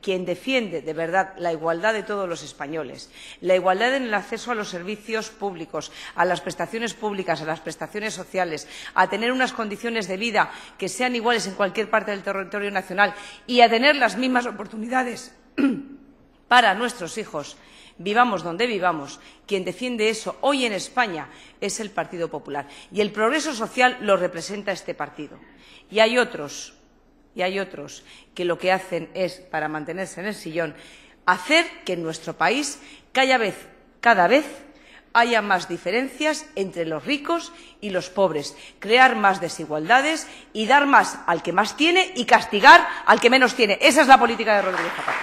quien defiende de verdad la igualdad de todos los españoles, la igualdad en el acceso a los servicios públicos, a las prestaciones públicas, a las prestaciones sociales, a tener unas condiciones de vida que sean iguales en cualquier parte del territorio nacional y a tener las mismas oportunidades para nuestros hijos, vivamos donde vivamos, quien defiende eso hoy en España es el Partido Popular. Y el progreso social lo representa este partido. Y hay otros y hay otros que lo que hacen es, para mantenerse en el sillón, hacer que en nuestro país cada vez, cada vez haya más diferencias entre los ricos y los pobres, crear más desigualdades y dar más al que más tiene y castigar al que menos tiene. Esa es la política de Rodríguez